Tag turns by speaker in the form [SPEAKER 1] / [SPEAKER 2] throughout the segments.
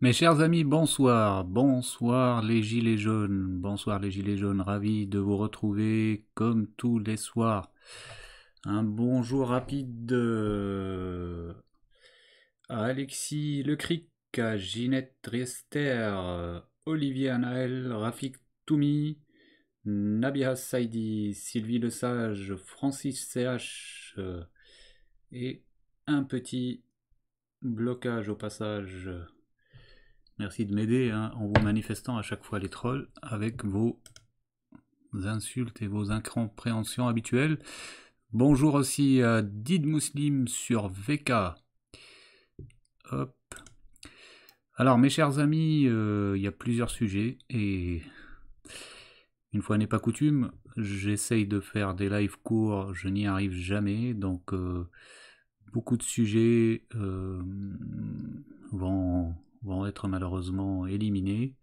[SPEAKER 1] Mes chers amis, bonsoir, bonsoir les gilets jaunes, bonsoir les gilets jaunes, ravi de vous retrouver comme tous les soirs. Un bonjour rapide euh, à Alexis Lecric, à Ginette Riester, Olivier Anaël, Rafik Toumi, Nabiha Saidi, Sylvie Le Sage, Francis CH euh, et un petit blocage au passage Merci de m'aider hein, en vous manifestant à chaque fois les trolls avec vos insultes et vos incompréhensions habituelles. Bonjour aussi à Did Muslim sur VK. Hop. Alors mes chers amis, euh, il y a plusieurs sujets et une fois n'est pas coutume, j'essaye de faire des lives courts, je n'y arrive jamais, donc euh, beaucoup de sujets euh, vont vont être malheureusement éliminés.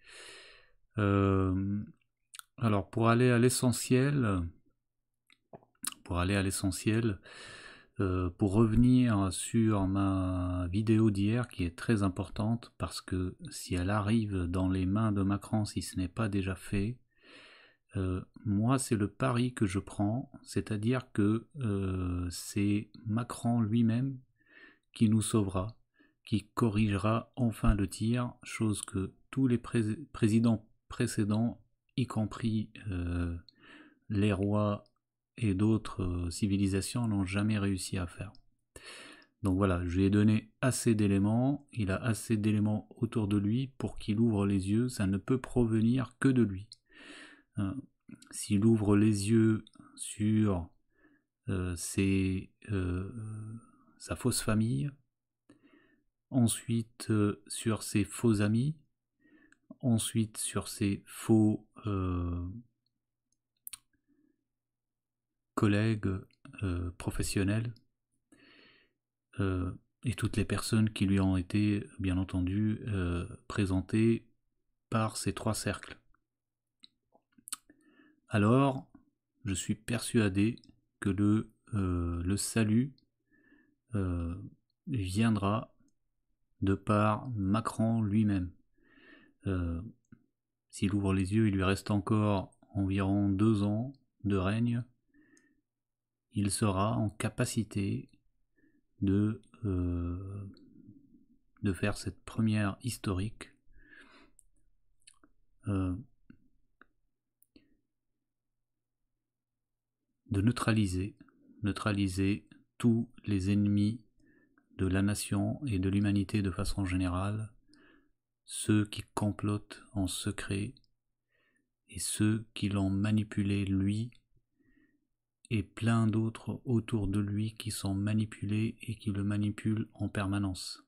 [SPEAKER 1] Euh, alors pour aller à l'essentiel, pour aller à l'essentiel, euh, pour revenir sur ma vidéo d'hier qui est très importante parce que si elle arrive dans les mains de Macron, si ce n'est pas déjà fait, euh, moi c'est le pari que je prends, c'est-à-dire que c'est Macron lui-même qui nous sauvera qui corrigera enfin le tir, chose que tous les présidents précédents, y compris euh, les rois et d'autres euh, civilisations, n'ont jamais réussi à faire. Donc voilà, je lui ai donné assez d'éléments, il a assez d'éléments autour de lui pour qu'il ouvre les yeux, ça ne peut provenir que de lui. Euh, s'il ouvre les yeux sur sa fausse famille, ensuite euh, sur ses faux amis, ensuite sur ses faux euh, collègues euh, professionnels et toutes les personnes qui lui ont été, bien entendu, présentées par ces trois cercles. Alors, je suis persuadé que le, le salut viendra de par Macron lui-même. Euh, s'il ouvre les yeux, il lui reste encore environ deux ans de règne. Il sera en capacité de, euh, de faire cette première historique. Euh, de neutraliser, neutraliser tous les ennemis de la nation et de l'humanité de façon générale, ceux qui complotent en secret et ceux qui l'ont manipulé lui et plein d'autres autour de lui qui sont manipulés et qui le manipulent en permanence.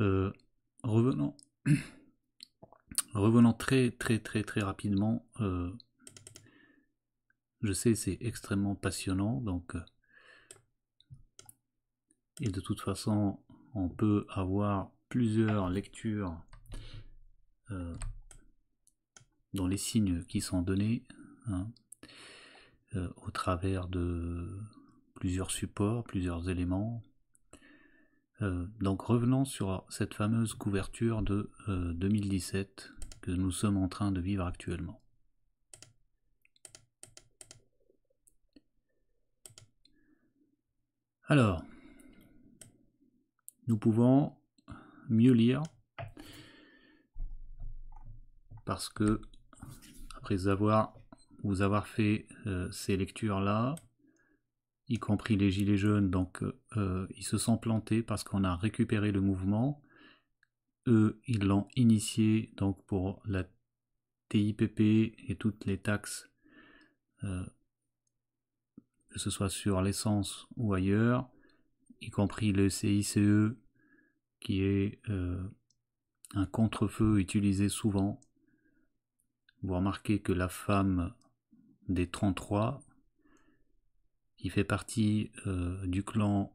[SPEAKER 1] Euh, revenons, revenons très très très très rapidement euh, je sais, c'est extrêmement passionnant, donc... Euh, et de toute façon, on peut avoir plusieurs lectures euh, dans les signes qui sont donnés hein, euh, au travers de plusieurs supports, plusieurs éléments. donc revenons sur cette fameuse couverture de 2017 que nous sommes en train de vivre actuellement. Alors, nous pouvons mieux lire parce que après avoir vous avoir fait euh, ces lectures là y compris les gilets jaunes donc euh, ils se sont plantés parce qu'on a récupéré le mouvement eux ils l'ont initié donc pour la TIPP et toutes les taxes euh, que ce soit sur l'essence ou ailleurs, y compris le CICE, qui est euh, un contrefeu utilisé souvent. Vous remarquez que la femme des 33, qui fait partie euh, du clan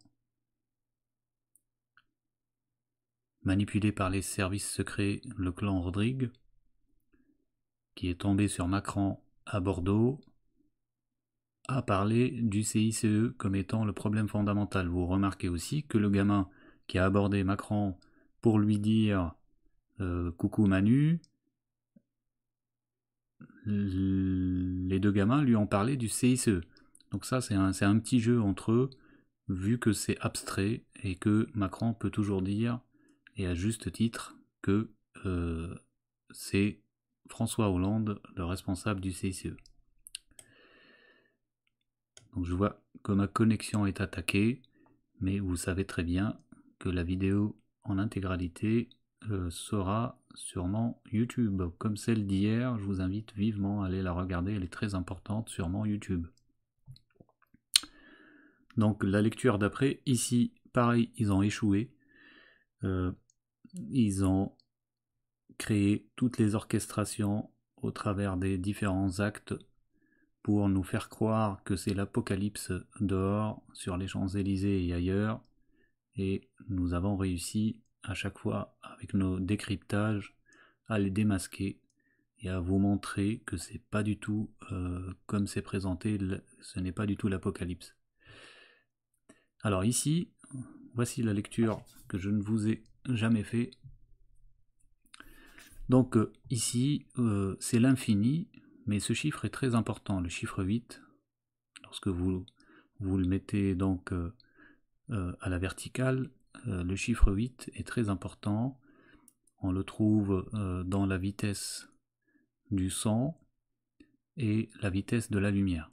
[SPEAKER 1] manipulé par les services secrets, le clan Rodrigue, qui est tombé sur Macron à Bordeaux, a parlé du CICE comme étant le problème fondamental. Vous remarquez aussi que le gamin qui a abordé Macron pour lui dire euh, coucou Manu, les deux gamins lui ont parlé du CICE. Donc ça, c'est un, petit jeu entre eux, vu que c'est abstrait et que Macron peut toujours dire, et à juste titre, que euh, c'est François Hollande le responsable du CICE je vois que ma connexion est attaquée, mais vous savez très bien que la vidéo en intégralité euh, sera sûrement YouTube. Comme celle d'hier, je vous invite vivement à aller la regarder, elle est très importante, sûrement YouTube. Donc la lecture d'après, ici, pareil, ils ont échoué. Euh, ils ont créé toutes les orchestrations au travers des différents actes pour nous faire croire que c'est l'apocalypse dehors, sur les Champs-Élysées et ailleurs, et nous avons réussi à chaque fois avec nos décryptages à les démasquer et à vous montrer que c'est pas du tout euh, comme c'est présenté, ce n'est pas du tout l'apocalypse. Alors ici, voici la lecture que je ne vous ai jamais fait. Donc euh, ici, euh, c'est l'infini, mais ce chiffre est très important, le chiffre 8, lorsque vous, vous le mettez donc euh, euh, à la verticale, euh, le chiffre 8 est très important. On le trouve dans la vitesse du sang et la vitesse de la lumière.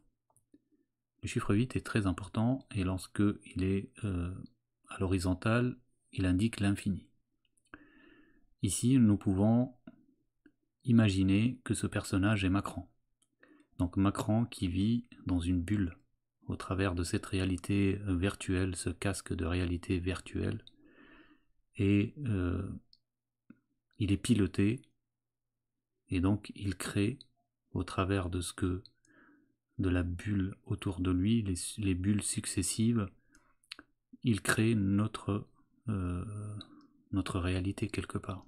[SPEAKER 1] Le chiffre 8 est très important et lorsque il est à l'horizontale, il indique l'infini. Ici, nous pouvons imaginez que ce personnage est Macron. Donc Macron qui vit dans une bulle. Au travers de cette réalité virtuelle, ce casque de réalité virtuelle. Et euh, il est piloté. Et donc il crée, au travers de ce que de la bulle autour de lui, les, bulles successives, il crée notre, euh, notre réalité quelque part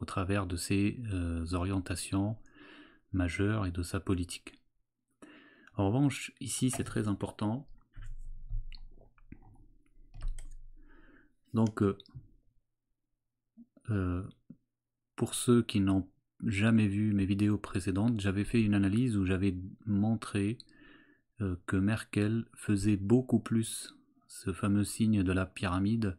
[SPEAKER 1] au travers de ses euh, orientations majeures et de sa politique. En revanche, ici c'est très important. Donc, euh, euh, pour ceux qui n'ont jamais vu mes vidéos précédentes, j'avais fait une analyse où j'avais montré que Merkel faisait beaucoup plus ce fameux signe de la pyramide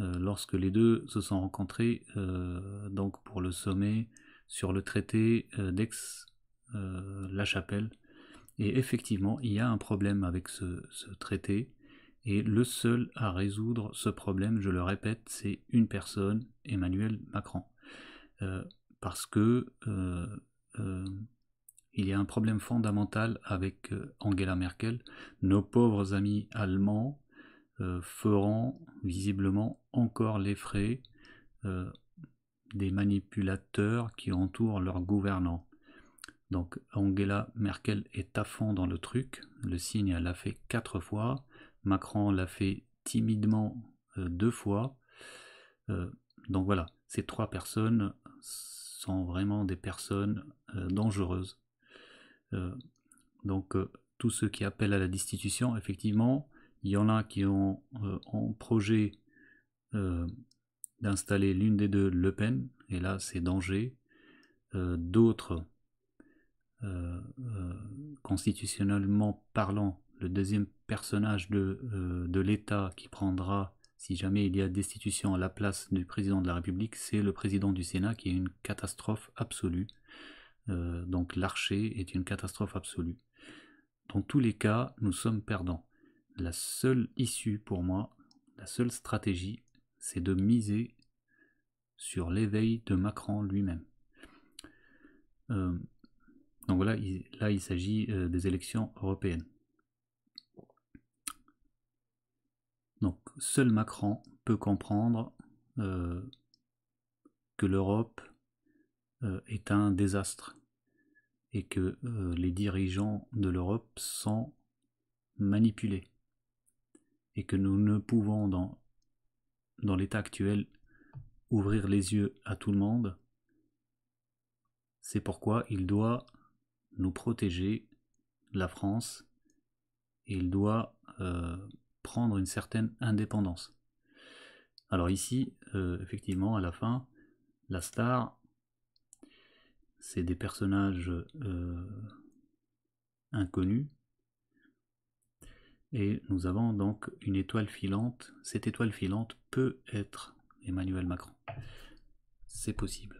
[SPEAKER 1] euh, lorsque les deux se sont rencontrés euh, donc pour le sommet sur le traité euh, d'Aix-la Chapelle. Et effectivement, il y a un problème avec ce, traité. Et le seul à résoudre ce problème, je le répète, c'est une personne, Emmanuel Macron. parce que il y a un problème fondamental avec Angela Merkel. Nos pauvres amis allemands euh, feront visiblement encore les frais euh, des manipulateurs qui entourent leurs gouvernants. Donc Angela Merkel est à fond dans le truc. Le signe l'a fait quatre fois. Macron l'a fait timidement euh, deux fois. donc voilà, ces trois personnes sont vraiment des personnes dangereuses. donc tous ceux qui appellent à la destitution, effectivement, il y en a qui ont en euh, projet euh, d'installer l'une des deux Le Pen, et là c'est danger. Euh, d'autres, constitutionnellement parlant, le deuxième personnage de, de l'État qui prendra, si jamais il y a destitution à la place du président de la République, c'est le président du Sénat qui est une catastrophe absolue. donc l'archer est une catastrophe absolue. Dans tous les cas, nous sommes perdants la seule issue pour moi, la seule stratégie, c'est de miser sur l'éveil de Macron lui-même. Euh, donc voilà, là il s'agit euh, des élections européennes. Donc seul Macron peut comprendre euh, que l'Europe est un désastre et que les dirigeants de l'Europe sont manipulés et que nous ne pouvons dans, dans l'état actuel ouvrir les yeux à tout le monde. C'est pourquoi il doit nous protéger, la France, et il doit euh, prendre une certaine indépendance. Alors ici, euh, effectivement, à la fin, la star, c'est des personnages euh, inconnus et nous avons donc une étoile filante. Cette étoile filante peut être Emmanuel Macron. C'est possible.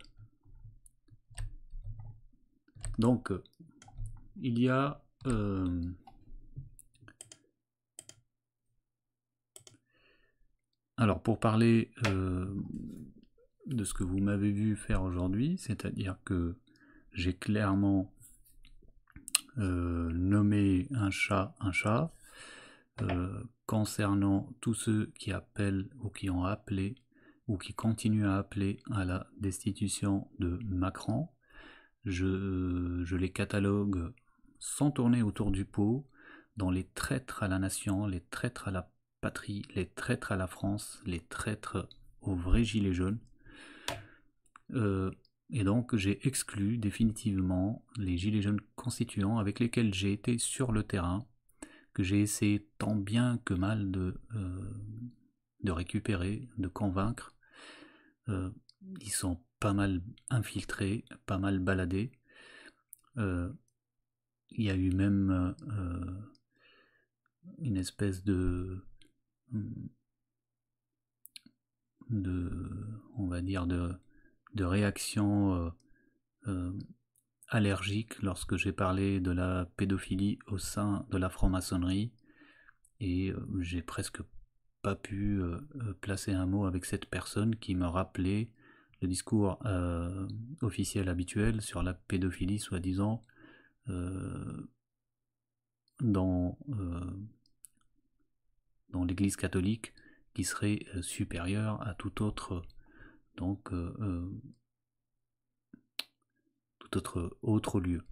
[SPEAKER 1] Donc, il y a... Euh, alors, pour parler euh, de ce que vous m'avez vu faire aujourd'hui, c'est-à-dire que j'ai clairement euh, nommé un chat un chat, euh, concernant tous ceux qui appellent ou qui ont appelé ou qui continuent à appeler à la destitution de Macron. Je, les catalogue sans tourner autour du pot dans les traîtres à la nation, les traîtres à la patrie, les traîtres à la France, les traîtres aux vrais gilets jaunes. Euh, et donc j'ai exclu définitivement les gilets jaunes constituants avec lesquels j'ai été sur le terrain que j'ai essayé tant bien que mal de, euh, de récupérer, de convaincre. Euh, ils sont pas mal infiltrés, pas mal baladés. Euh, il y a eu même une espèce de de on va dire de, de réaction allergique lorsque j'ai parlé de la pédophilie au sein de la franc-maçonnerie et euh, j'ai presque pas pu euh, euh, placer un mot avec cette personne qui me rappelait le discours officiel habituel sur la pédophilie soi-disant dans, dans l'Église catholique qui serait supérieure à tout autre. Donc autre, autre lieu.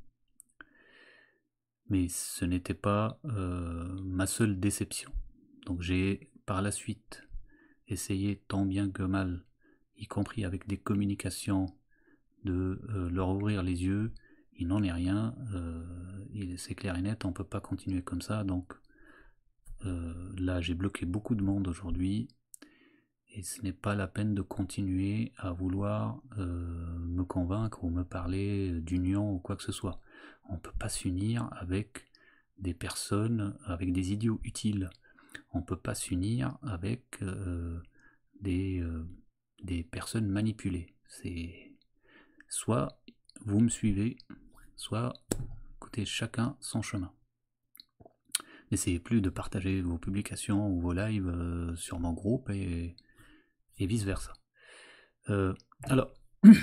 [SPEAKER 1] Mais ce n'était pas euh, ma seule déception. Donc j'ai par la suite essayé tant bien que mal, y compris avec des communications, de euh, leur ouvrir les yeux. Il n'en est rien, euh, il c'est clair et net, on peut pas continuer comme ça. Donc là j'ai bloqué beaucoup de monde aujourd'hui et ce n'est pas la peine de continuer à vouloir euh, me convaincre ou me parler d'union ou quoi que ce soit. On ne peut pas s'unir avec des personnes, avec des idiots utiles. On ne peut pas s'unir avec euh, des, euh, des personnes manipulées. C'est soit vous me suivez, soit écoutez chacun son chemin. N'essayez plus de partager vos publications ou vos lives sur mon groupe et vice-versa. Euh, alors,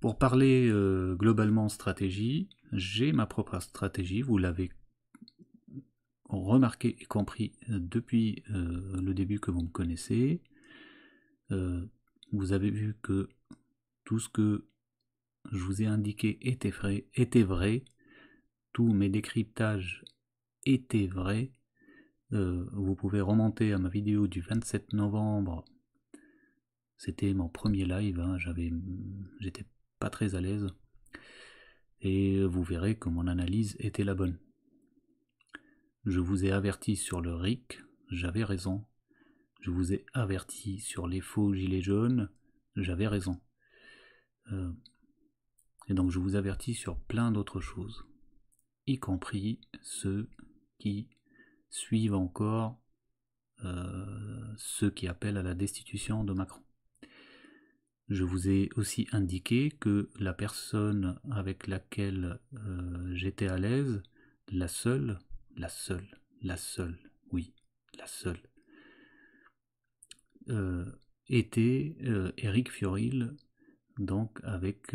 [SPEAKER 1] pour parler euh, globalement stratégie, j'ai ma propre stratégie, vous l'avez remarqué et compris euh, depuis le début que vous me connaissez. vous avez vu que tout ce que je vous ai indiqué était vrai, était vrai. tous mes décryptages étaient vrais, euh, vous pouvez remonter à ma vidéo du 27 novembre. C'était mon premier live, hein, j'avais, j'étais pas très à l'aise. Et vous verrez que mon analyse était la bonne. Je vous ai averti sur le RIC, j'avais raison. Je vous ai averti sur les faux gilets jaunes, j'avais raison. Euh, et donc je vous avertis sur plein d'autres choses, y compris ceux qui suivent encore euh, ceux qui appellent à la destitution de Macron. Je vous ai aussi indiqué que la personne avec laquelle euh, j'étais à l'aise, la seule, la seule, la seule, oui, la seule, euh, était Eric Fioril, donc avec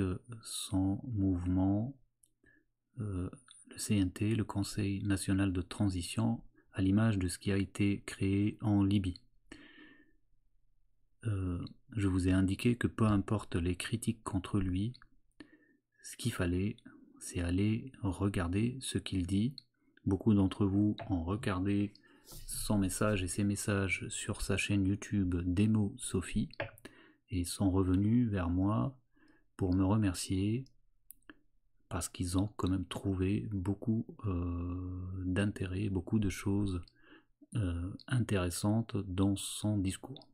[SPEAKER 1] son mouvement, le CNT, le Conseil national de transition à l'image de ce qui a été créé en Libye. Euh, je vous ai indiqué que peu importe les critiques contre lui, ce qu'il fallait, c'est aller regarder ce qu'il dit. Beaucoup d'entre vous ont regardé son message et ses messages sur sa chaîne YouTube Démo Sophie et sont revenus vers moi pour me remercier parce qu'ils ont quand même trouvé beaucoup euh, d'intérêt, beaucoup de choses euh, intéressantes dans son discours.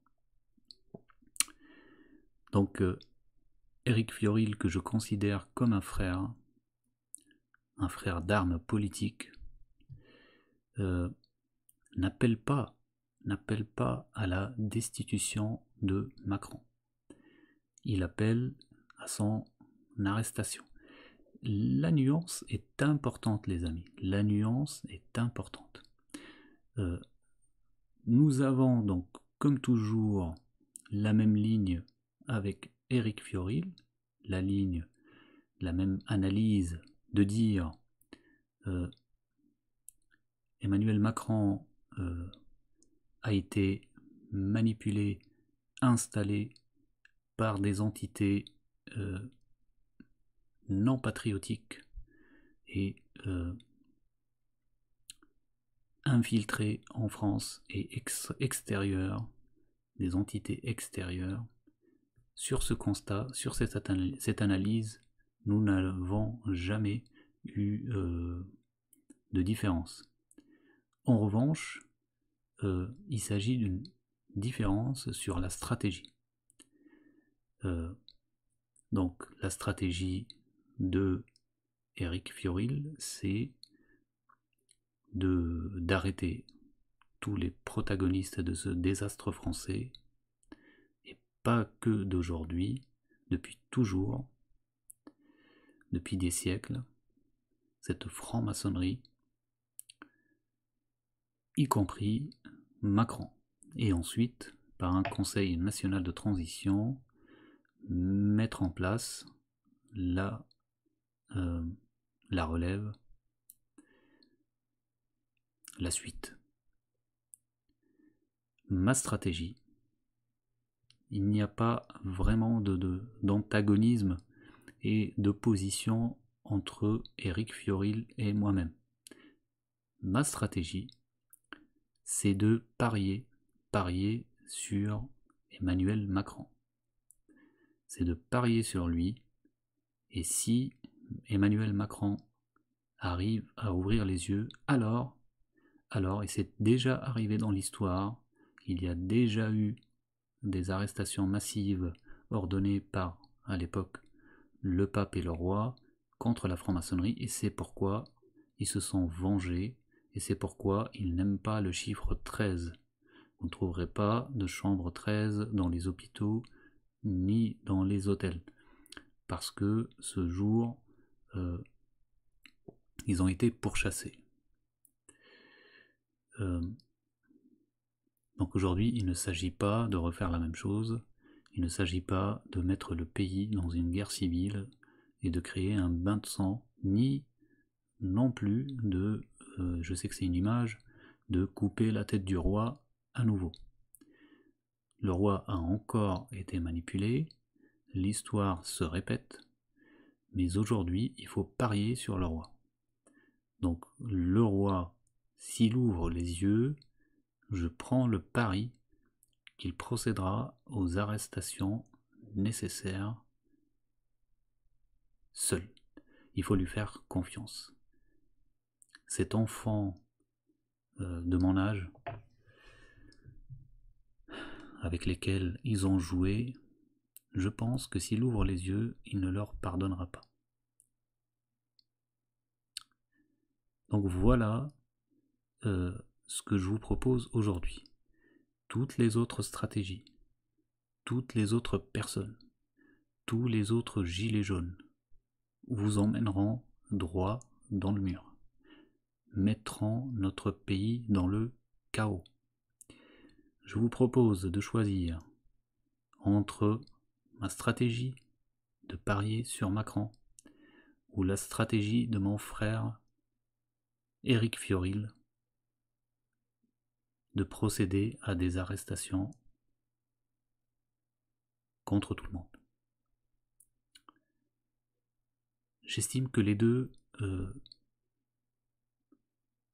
[SPEAKER 1] Donc, euh, Eric Fioril, que je considère comme un frère, un frère d'armes politiques, n'appelle pas, n'appelle pas à la destitution de Macron. Il appelle à son arrestation la nuance est importante, les amis. La nuance est importante. Euh, nous avons donc, comme toujours, la même ligne avec Eric Fioril, la ligne, la même analyse de dire euh, Emmanuel Macron euh, a été manipulé, installé par des entités non patriotique et euh, infiltré en France et extérieurs des entités extérieures. Sur ce constat, sur cette, analyse, nous n'avons jamais eu euh, de différence. En revanche, euh, il s'agit d'une différence sur la stratégie. donc la stratégie de Eric Fioril, c'est d'arrêter tous les protagonistes de ce désastre français, et pas que d'aujourd'hui, depuis toujours, depuis des siècles, cette franc-maçonnerie, y compris Macron. Et ensuite, par un Conseil national de transition, mettre en place la euh, la relève, la suite. Ma stratégie, il n'y a pas vraiment d'antagonisme de, d'antagonisme et de position entre Eric Fioril et moi-même. Ma stratégie, c'est de parier, parier sur Emmanuel Macron. C'est de parier sur lui, et si Emmanuel Macron arrive à ouvrir les yeux, alors, alors, et c'est déjà arrivé dans l'histoire, il y a déjà eu des arrestations massives ordonnées par, à l'époque, le pape et le roi contre la franc-maçonnerie, et c'est pourquoi ils se sont vengés, et c'est pourquoi ils n'aiment pas le chiffre 13. Vous ne trouverez pas de chambre 13 dans les hôpitaux ni dans les hôtels, parce que ce jour euh, ils ont été pourchassés. Euh, donc aujourd'hui, il ne s'agit pas de refaire la même chose, il ne s'agit pas de mettre le pays dans une guerre civile et de créer un bain de sang, ni non plus de, euh, je sais que c'est une image, de couper la tête du roi à nouveau. Le roi a encore été manipulé, l'histoire se répète, mais aujourd'hui, il faut parier sur le roi. Donc le roi, s'il ouvre les yeux, je prends le pari qu'il procédera aux arrestations nécessaires seul. Il faut lui faire confiance. Cet enfant euh, de mon âge, avec lesquels ils ont joué, je pense que s'il ouvre les yeux, il ne leur pardonnera pas. Donc voilà euh, ce que je vous propose aujourd'hui. Toutes les autres stratégies, toutes les autres personnes, tous les autres gilets jaunes vous emmèneront droit dans le mur, mettront notre pays dans le chaos. Je vous propose de choisir entre ma stratégie de parier sur Macron ou la stratégie de mon frère Eric Fioril de procéder à des arrestations contre tout le monde. J'estime que les deux, euh,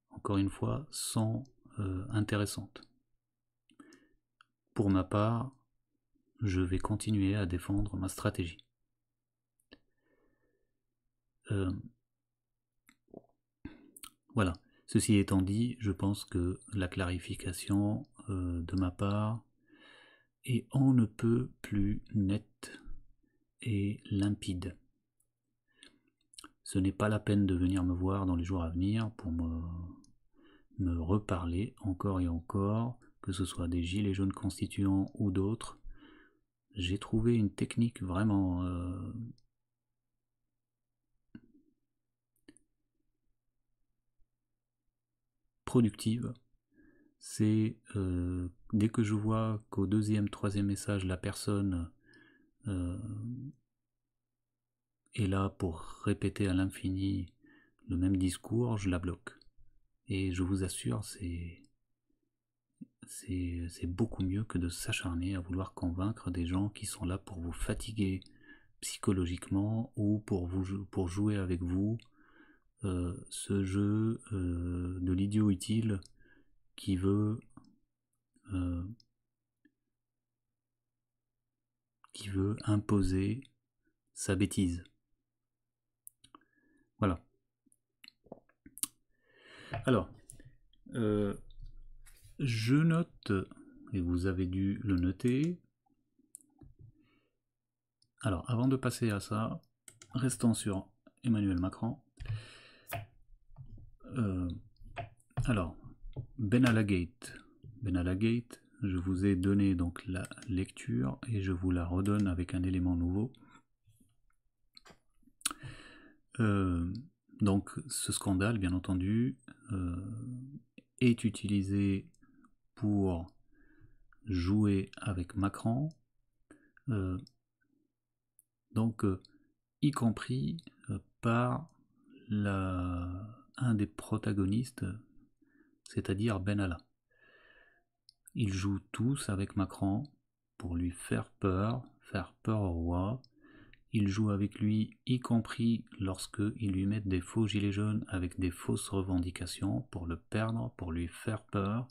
[SPEAKER 1] encore une fois, sont euh, intéressantes. Pour ma part, je vais continuer à défendre ma stratégie. Euh, voilà. Ceci étant dit, je pense que la clarification euh, de ma part est on ne peut plus nette et limpide. Ce n'est pas la peine de venir me voir dans les jours à venir pour me, me reparler encore et encore, que ce soit des gilets jaunes constituants ou d'autres, j'ai trouvé une technique vraiment euh, productive. C'est euh, dès que je vois qu'au deuxième, troisième message, la personne euh, est là pour répéter à l'infini le même discours, je la bloque. Et je vous assure, c'est c'est beaucoup mieux que de s'acharner à vouloir convaincre des gens qui sont là pour vous fatiguer psychologiquement ou pour, vous, pour jouer avec vous euh, ce jeu euh, de l'idiot utile qui veut euh, qui veut imposer sa bêtise. Voilà. Alors, je note, et vous avez dû le noter. Alors, avant de passer à ça, restons sur Emmanuel Macron. Euh, alors, Benalla Gate. Ben Gate, je vous ai donné donc la lecture et je vous la redonne avec un élément nouveau. Euh, donc, ce scandale, bien entendu, euh, est utilisé pour jouer avec Macron. Euh, donc, euh, y compris euh, par un des protagonistes, c'est-à-dire Benalla. Ils jouent tous avec Macron pour lui faire peur, faire peur au roi. Ils jouent avec lui, y compris lorsque ils lui mettent des faux gilets jaunes avec des fausses revendications pour le perdre, pour lui faire peur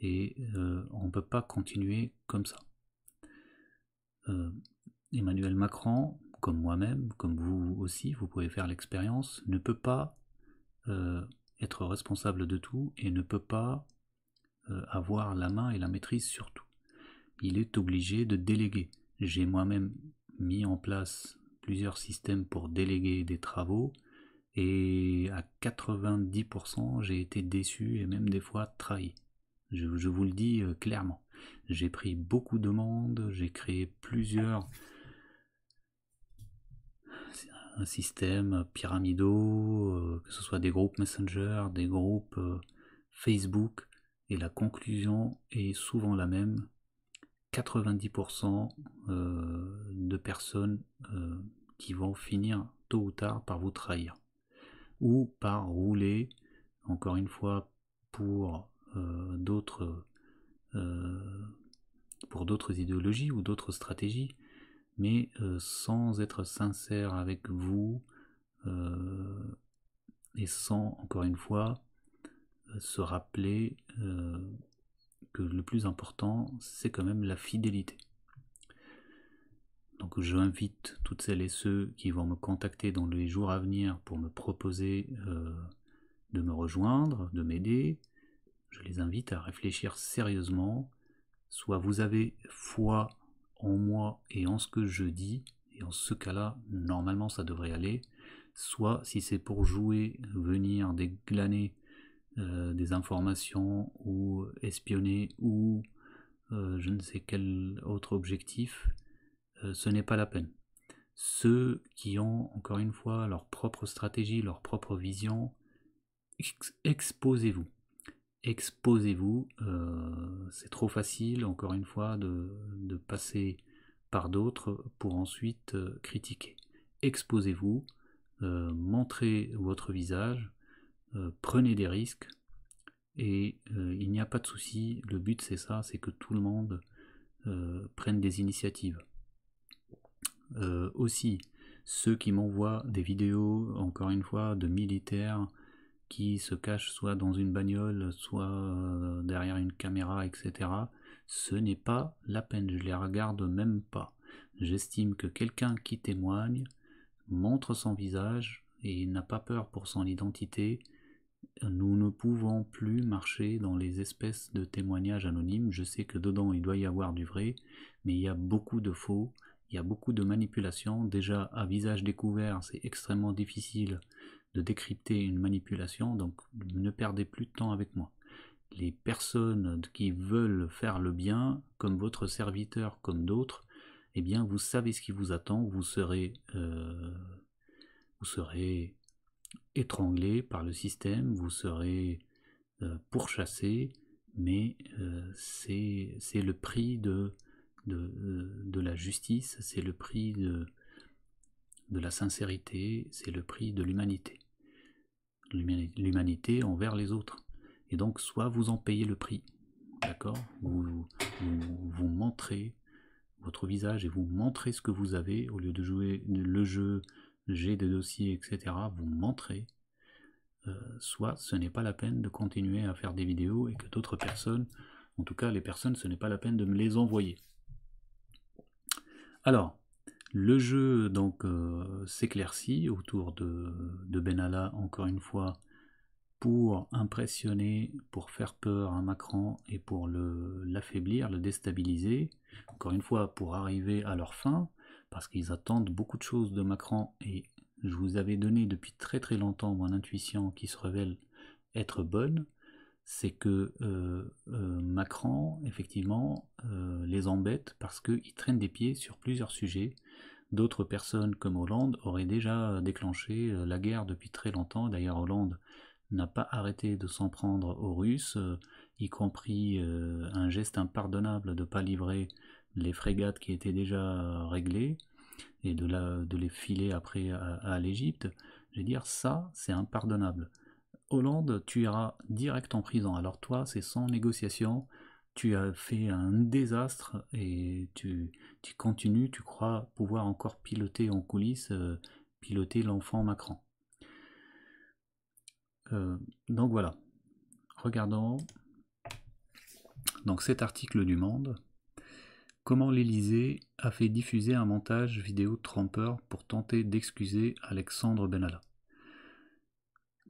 [SPEAKER 1] et euh, on ne peut pas continuer comme ça. Euh, Emmanuel Macron, comme moi-même, comme vous aussi, vous pouvez faire l'expérience, ne peut pas euh, être responsable de tout et ne peut pas avoir la main et la maîtrise sur tout. Il est obligé de déléguer. J'ai moi-même mis en place plusieurs systèmes pour déléguer des travaux et à 90% j'ai été déçu et même des fois trahi. Je, vous le dis euh, clairement. J'ai pris beaucoup de demandes, j'ai créé plusieurs un système pyramidaux, euh, que ce soit des groupes Messenger, des groupes euh, Facebook, et la conclusion est souvent la même. 90% de personnes qui vont finir tôt ou tard par vous trahir ou par rouler, encore une fois, pour euh, d'autres euh, pour d'autres idéologies ou d'autres stratégies, mais euh, sans être sincère avec vous et sans, encore une fois, se rappeler que le plus important, c'est quand même la fidélité. Donc je invite toutes celles et ceux qui vont me contacter dans les jours à venir pour me proposer de me rejoindre, de m'aider, je les invite à réfléchir sérieusement. Soit vous avez foi en moi et en ce que je dis, et en ce cas-là, normalement ça devrait aller. Soit si c'est pour jouer, venir déglaner euh, des informations ou espionner ou euh, je ne sais quel autre objectif, euh, ce n'est pas la peine. Ceux qui ont, encore une fois, leur propre stratégie, leur propre vision, exposez-vous exposez-vous. Euh, c'est trop facile, encore une fois, de, passer par d'autres pour ensuite euh, critiquer. Exposez-vous, euh, montrez votre visage, prenez des risques. Et il n'y a pas de souci, le but c'est ça, c'est que tout le monde prenne des initiatives. aussi, ceux qui m'envoient des vidéos, encore une fois, de militaires, qui se cache soit dans une bagnole, soit euh, derrière une caméra, etc., ce n'est pas la peine, je les regarde même pas. J'estime que quelqu'un qui témoigne montre son visage et n'a pas peur pour son identité. Nous ne pouvons plus marcher dans les espèces de témoignages anonymes. Je sais que dedans il doit y avoir du vrai, mais il y a beaucoup de faux, il y a beaucoup de manipulations. Déjà à visage découvert, c'est extrêmement difficile de décrypter une manipulation, donc ne perdez plus de temps avec moi. Les personnes qui veulent faire le bien, comme votre serviteur, comme d'autres, eh bien vous savez ce qui vous attend, vous serez, euh, vous serez étranglé par le système, vous serez euh, pourchassé, mais euh, c'est c'est le prix de, de, de la justice, c'est le prix de, de la sincérité, c'est le prix de l'humanité l'humanité envers les autres. Et donc, soit vous en payez le prix, d'accord vous, vous, montrez votre visage et vous montrez ce que vous avez au lieu de jouer le jeu, j'ai des dossiers, etc. Vous montrez. Euh, soit ce n'est pas la peine de continuer à faire des vidéos et que d'autres personnes, en tout cas les personnes, ce n'est pas la peine de me les envoyer. Alors, le jeu donc euh, s'éclaircit autour de, Benalla encore une fois pour impressionner, pour faire peur à Macron et pour l'affaiblir, le, le déstabiliser. Encore une fois pour arriver à leur fin parce qu'ils attendent beaucoup de choses de Macron et je vous avais donné depuis très très longtemps mon intuition qui se révèle être bonne c'est que euh, euh, Macron, effectivement, euh, les embête parce qu'il traîne des pieds sur plusieurs sujets. D'autres personnes comme Hollande auraient déjà déclenché la guerre depuis très longtemps. D'ailleurs, Hollande n'a pas arrêté de s'en prendre aux Russes, y compris un geste impardonnable de ne pas livrer les frégates qui étaient déjà réglées et de, les filer après à, à l'Égypte. Je veux dire, ça, c'est impardonnable. Hollande, tu iras direct en prison. Alors toi, c'est sans négociation. Tu as fait un désastre et tu, continues, tu crois pouvoir encore piloter en coulisses, euh, piloter l'enfant Macron. Euh, donc voilà. Regardons donc cet article du Monde. Comment l'Elysée a fait diffuser un montage vidéo trompeur pour tenter d'excuser Alexandre Benalla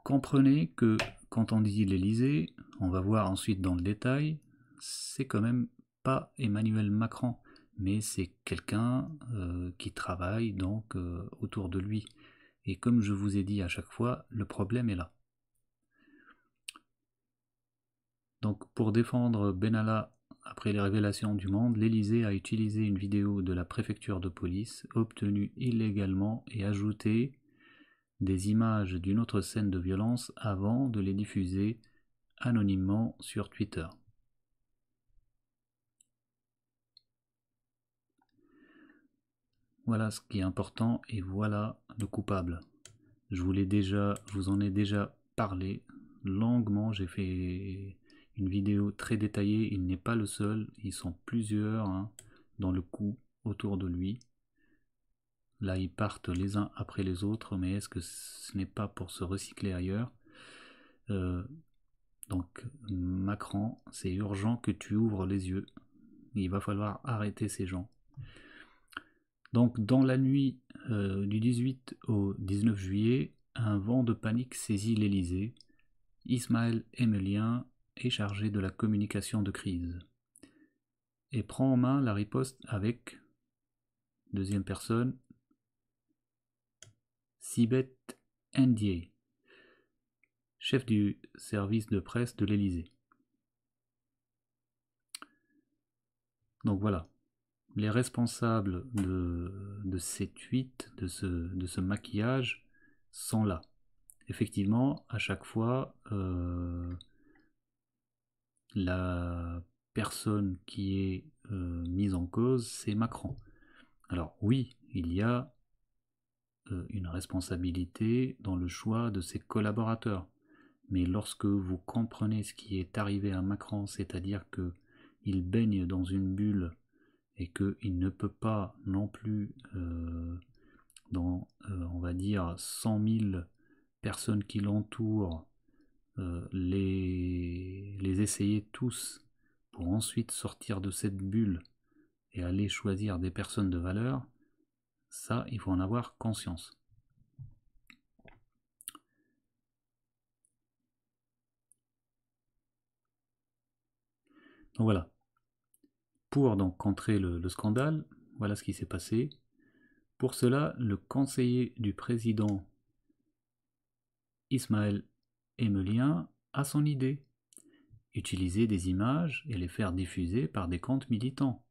[SPEAKER 1] comprenez que quand on dit l'Elysée, on va voir ensuite dans le détail, c'est quand même pas Emmanuel Macron, mais c'est quelqu'un euh, qui travaille donc euh, autour de lui. Et comme je vous ai dit à chaque fois, le problème est là. Donc pour défendre Benalla après les révélations du monde, l'Elysée a utilisé une vidéo de la préfecture de police obtenue illégalement et ajoutée des images d'une autre scène de violence avant de les diffuser anonymement sur Twitter. Voilà ce qui est important et voilà le coupable. Je vous déjà, vous en ai déjà parlé longuement. J'ai fait une vidéo très détaillée. Il n'est pas le seul. il sont plusieurs hein, dans le coup autour de lui. Là, ils partent les uns après les autres, mais est-ce que ce n'est pas pour se recycler ailleurs euh, Donc, Macron, c'est urgent que tu ouvres les yeux. Il va falloir arrêter ces gens. Donc, dans la nuit euh, du 18 au 19 juillet, un vent de panique saisit l'Élysée. Ismaël Emelien est chargé de la communication de crise et prend en main la riposte avec, deuxième personne, Sibeth Ndiaye, chef du service de presse de l'Élysée. Donc voilà, les responsables de, cette ces tweets, de ce, maquillage, sont là. Effectivement, à chaque fois, euh, la personne qui est euh, mise en cause, c'est Macron. Alors oui, il y a euh, une responsabilité dans le choix de ses collaborateurs. Mais lorsque vous comprenez ce qui est arrivé à Macron, c'est-à-dire que il baigne dans une bulle et qu'il ne peut pas non plus, euh, dans, euh, on va dire, 100 000 personnes qui l'entourent, les, les essayer tous pour ensuite sortir de cette bulle et aller choisir des personnes de valeur, ça, il faut en avoir conscience. Donc voilà. Pour donc contrer le, le scandale, voilà ce qui s'est passé. Pour cela, le conseiller du président Ismaël Emelien a son idée. Utiliser des images et les faire diffuser par des comptes militants.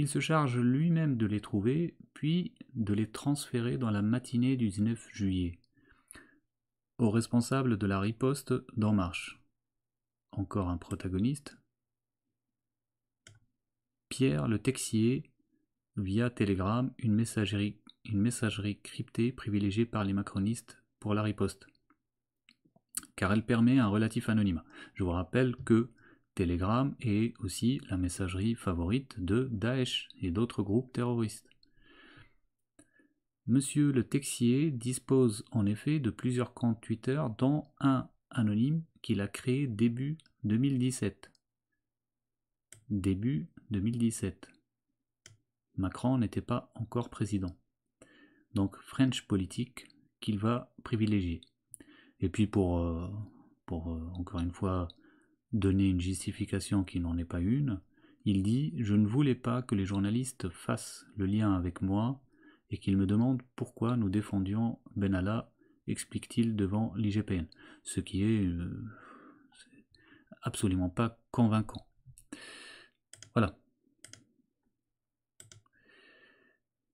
[SPEAKER 1] Il se charge lui-même de les trouver, puis de les transférer dans la matinée du 19 juillet. Au responsable de la riposte d'En Marche. Encore un protagoniste. Pierre le Texier, via Telegram, une messagerie, une messagerie cryptée privilégiée par les macronistes pour la riposte car elle permet un relatif anonymat. Je vous rappelle que Telegram et aussi la messagerie favorite de Daesh et d'autres groupes terroristes. Monsieur le Texier dispose en effet de plusieurs comptes Twitter, dont un anonyme qu'il a créé début 2017. Début 2017. Macron n'était pas encore président. Donc French politique qu'il va privilégier. Et puis pour, euh, pour euh, encore une fois donner une justification qui n'en est pas une, il dit ⁇ Je ne voulais pas que les journalistes fassent le lien avec moi et qu'ils me demandent pourquoi nous défendions Benalla, explique-t-il devant l'IGPN, ce qui est euh, absolument pas convaincant. Voilà.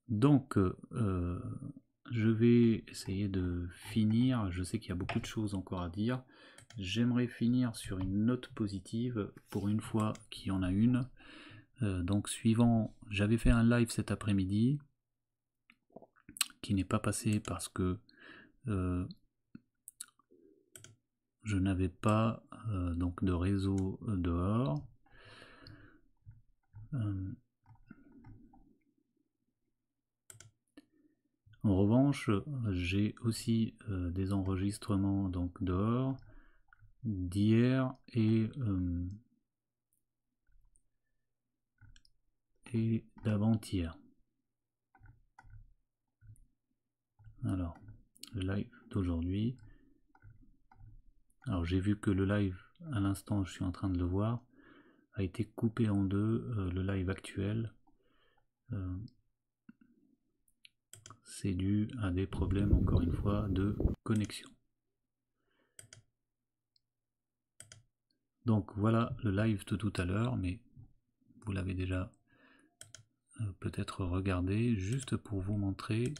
[SPEAKER 1] Donc, euh, euh, je vais essayer de finir. Je sais qu'il y a beaucoup de choses encore à dire. J'aimerais finir sur une note positive, pour une fois qu'il y en a une. Euh, donc suivant, j'avais fait un live cet après-midi, qui n'est pas passé parce que euh, je n'avais pas euh, de réseau dehors. En revanche, j'ai aussi des enregistrements donc dehors d'hier et, euh, et d'avant-hier. Alors, le live d'aujourd'hui. Alors j'ai vu que le live, à l'instant je suis en train de le voir, a été coupé en deux, euh, le live actuel. Euh, c'est dû à des problèmes, encore une fois, de connexion. Donc voilà le live de tout à l'heure, mais vous l'avez déjà euh, peut-être regardé, juste pour vous montrer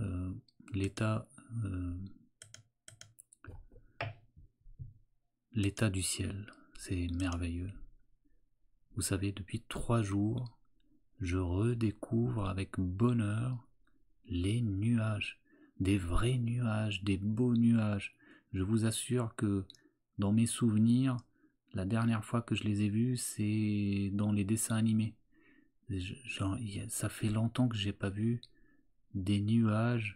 [SPEAKER 1] euh, l'état euh, l'état du ciel. C'est merveilleux. Vous savez, depuis trois jours, je redécouvre avec bonheur les nuages, des vrais nuages, des beaux nuages. Je vous assure que dans mes souvenirs, la dernière fois que je les ai vus, c'est dans les dessins animés. Genre, ça fait longtemps que j'ai pas vu des nuages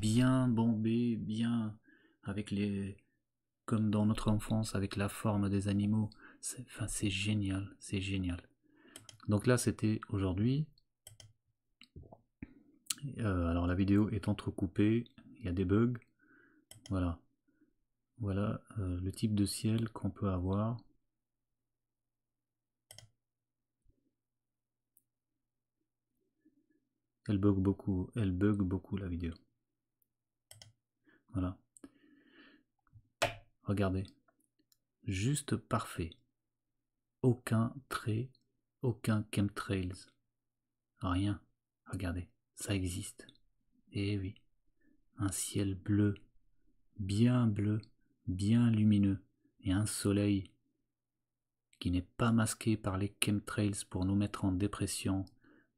[SPEAKER 1] bien bombés, bien avec les comme dans notre enfance avec la forme des animaux. C'est, enfin, génial, c'est génial. Donc là, c'était aujourd'hui. Euh, alors la vidéo est entrecoupée, il y a des bugs. Voilà. Voilà euh, le type de ciel qu'on peut avoir. Elle bug beaucoup, elle bug beaucoup la vidéo. Voilà. Regardez. Juste parfait. Aucun trait, aucun chemtrails. Rien. Regardez, ça existe. Eh oui. Un ciel bleu. Bien bleu bien lumineux et un soleil qui n'est pas masqué par les chemtrails pour nous mettre en dépression,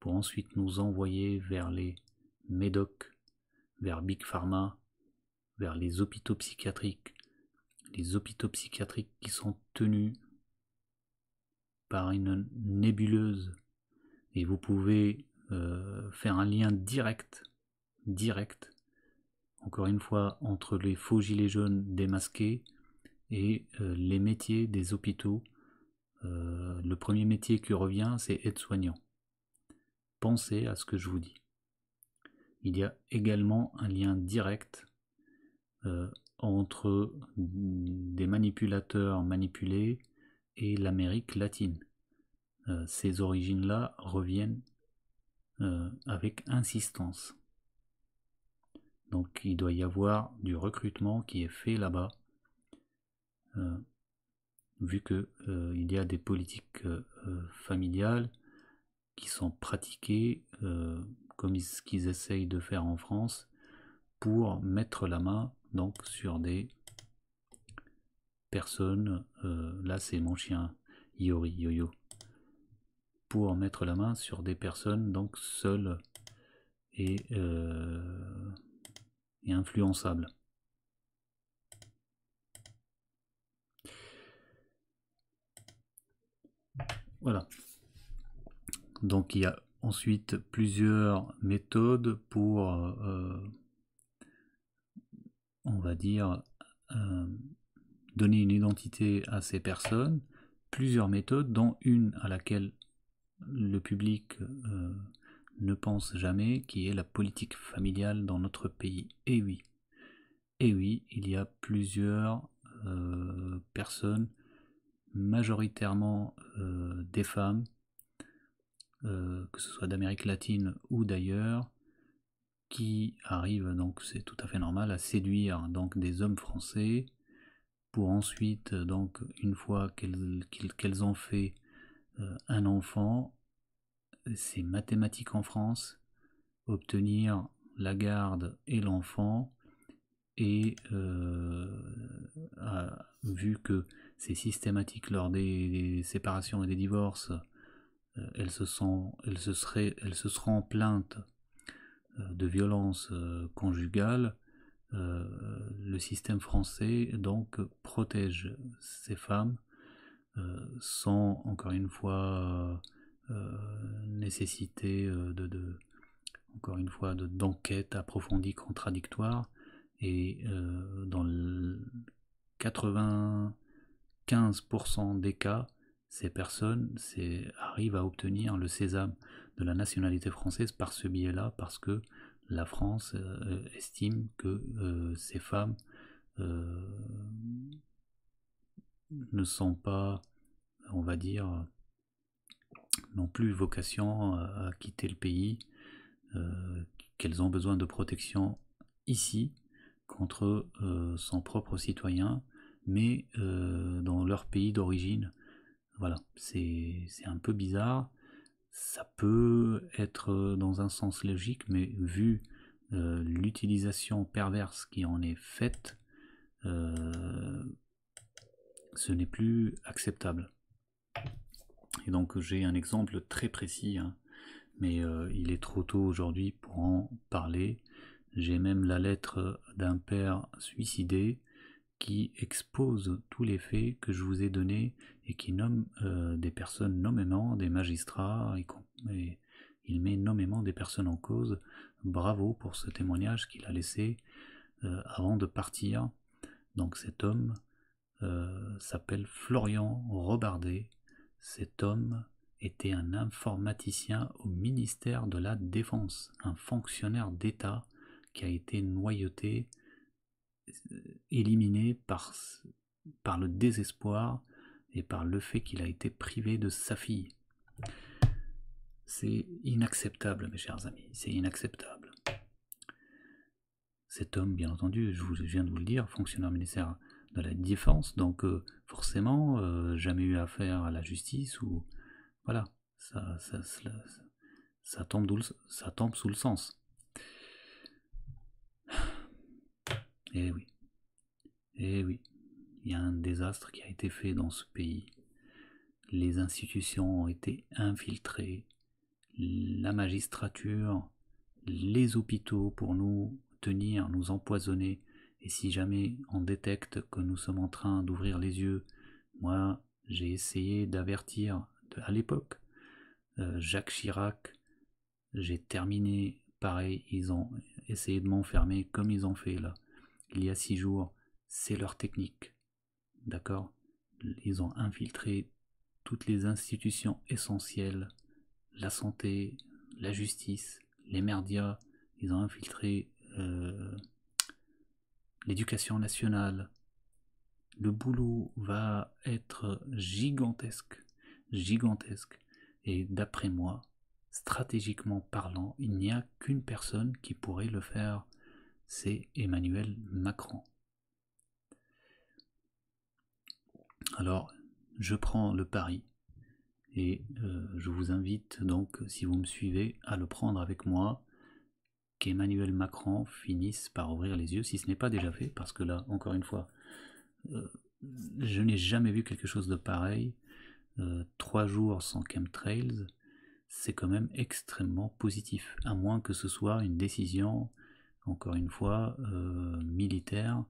[SPEAKER 1] pour ensuite nous envoyer vers les médocs, vers Big Pharma, vers les hôpitaux psychiatriques, les hôpitaux psychiatriques qui sont tenus par une nébuleuse et vous pouvez euh, faire un lien direct, direct encore une fois, entre les faux gilets jaunes démasqués et euh, les métiers des hôpitaux. Euh, le premier métier qui revient, c'est aide-soignant. Pensez à ce que je vous dis. Il y a également un lien direct euh, entre mm, des manipulateurs manipulés et l'Amérique latine. ces origines-là reviennent avec insistance. Donc il doit y avoir du recrutement qui est fait là-bas, euh, vu qu'il euh, y a des politiques euh, familiales qui sont pratiquées comme ce qu'ils essayent de faire en France pour mettre la main donc sur des personnes. là c'est mon chien Yori Yoyo pour mettre la main sur des personnes donc seules et influençable. Voilà. Donc il y a ensuite plusieurs méthodes pour, euh, on va dire, euh, donner une identité à ces personnes. Plusieurs méthodes, dont une à laquelle le public euh, ne pense jamais, qui est la politique familiale dans notre pays. Et eh oui, et eh oui, il y a plusieurs euh, personnes, majoritairement euh, des femmes, euh, que ce soit d'Amérique latine ou d'ailleurs, qui arrivent, donc c'est tout à fait normal, à séduire donc des hommes français pour ensuite, donc une fois qu'elles ont fait un enfant, c'est mathématiques en France, obtenir la garde et l'enfant, et euh, euh, vu que c'est systématique lors des, séparations et des divorces, euh, elles, se sont, elles, se seraient, elles se seront plaintes de violences conjugales, le système français donc protège ces femmes sans encore une fois euh, nécessité euh, de, encore une fois, d'enquête approfondie, contradictoire. Et euh, dans 95% des cas, ces personnes arrivent à obtenir le sésame de la nationalité française par ce biais-là, parce que la France estime que ces femmes ne sont pas, on va dire, n'ont plus vocation à quitter le pays, euh, qu'elles ont besoin de protection ici contre euh, son propre citoyen, mais euh, dans leur pays d'origine. Voilà, c'est un peu bizarre. Ça peut être dans un sens logique, mais vu l'utilisation perverse qui en est faite, ce n'est plus acceptable. Et donc j'ai un exemple très précis, hein. mais euh, il est trop tôt aujourd'hui pour en parler. J'ai même la lettre d'un père suicidé qui expose tous les faits que je vous ai donnés et qui nomme euh, des personnes nommément, des magistrats, et, il met nommément des personnes en cause. Bravo pour ce témoignage qu'il a laissé euh, avant de partir. Donc cet homme s'appelle Florian Robardet cet homme était un informaticien au ministère de la Défense, un fonctionnaire d'État qui a été noyauté, euh, éliminé par, le désespoir et par le fait qu'il a été privé de sa fille. C'est inacceptable, mes chers amis, c'est inacceptable. Cet homme, bien entendu, je, vous, viens de vous le dire, fonctionnaire ministère de la Défense, donc euh, forcément euh, jamais eu affaire à la justice ou voilà, ça, ça, ça, ça tombe, ça tombe sous le sens. Eh oui, eh oui, il y a un désastre qui a été fait dans ce pays. Les institutions ont été infiltrées, la magistrature, les hôpitaux pour nous tenir, nous empoisonner, et si jamais on détecte que nous sommes en train d'ouvrir les yeux, moi j'ai essayé d'avertir à l'époque euh, Jacques Chirac, j'ai terminé pareil, ils ont essayé de m'enfermer comme ils ont fait là, il y a six jours, c'est leur technique. D'accord Ils ont infiltré toutes les institutions essentielles, la santé, la justice, les médias. ils ont infiltré euh, l'éducation nationale, le boulot va être gigantesque, gigantesque. Et d'après moi, stratégiquement parlant, il n'y a qu'une personne qui pourrait le faire, c'est Emmanuel Macron. Alors, je prends le pari et euh, je vous invite donc, si vous me suivez, à le prendre avec moi qu'Emmanuel Macron finisse par ouvrir les yeux, si ce n'est pas déjà fait, parce que là, encore une fois, euh, je n'ai jamais vu quelque chose de pareil. Euh, trois jours sans chemtrails, c'est quand même extrêmement positif, à moins que ce soit une décision, encore une fois, euh, militaire,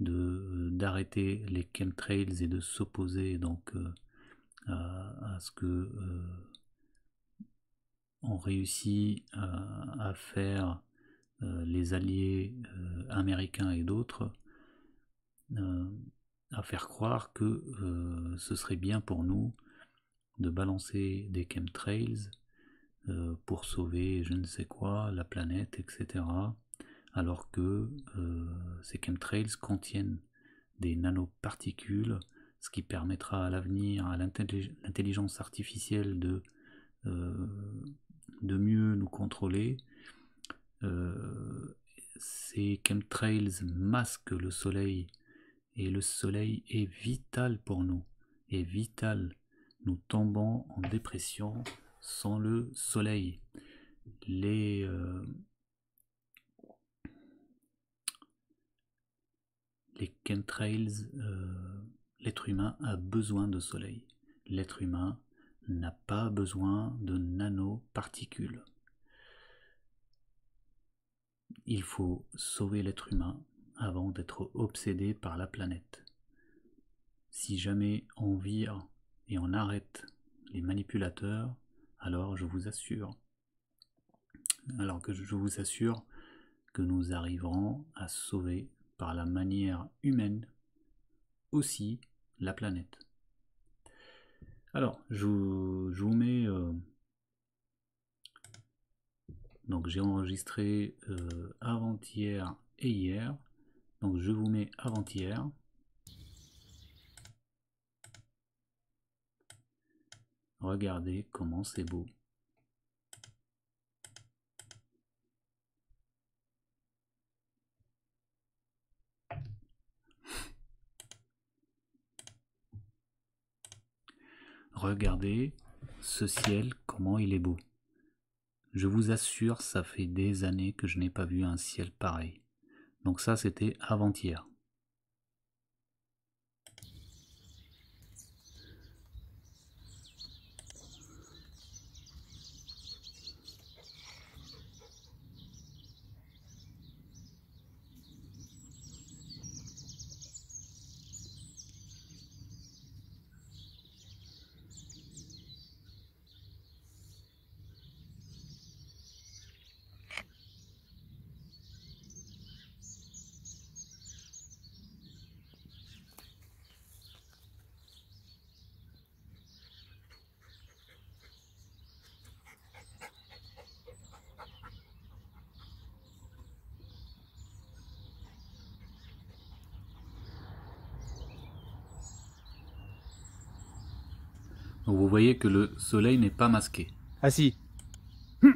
[SPEAKER 1] de d'arrêter les chemtrails et de s'opposer donc à, ce que ont réussi euh, à, faire euh, les alliés euh, américains et d'autres à faire croire que ce serait bien pour nous de balancer des chemtrails pour sauver je ne sais quoi, la planète, etc. Alors que ces chemtrails contiennent des nanoparticules, ce qui permettra à l'avenir à l'intelligence artificielle de euh, ces chemtrails masquent le soleil et le soleil est vital pour nous, est vital. Nous tombons en dépression sans le soleil. Les, euh, chemtrails, euh, l'être humain a besoin de soleil. L'être humain n'a pas besoin de nanoparticules. Il faut sauver l'être humain avant d'être obsédé par la planète. Si jamais on vire et on arrête les manipulateurs, alors je vous assure, alors que je vous assure que nous arriverons à sauver par la manière humaine aussi la planète. Alors, je, vous mets euh, donc j'ai enregistré euh, avant-hier et hier. Donc je vous mets avant-hier. Regardez comment c'est beau. Regardez ce ciel, comment il est beau. Je vous assure, ça fait des années que je n'ai pas vu un ciel pareil. Donc ça, c'était avant-hier. vous voyez que le soleil n'est pas masqué. Assis. Hum.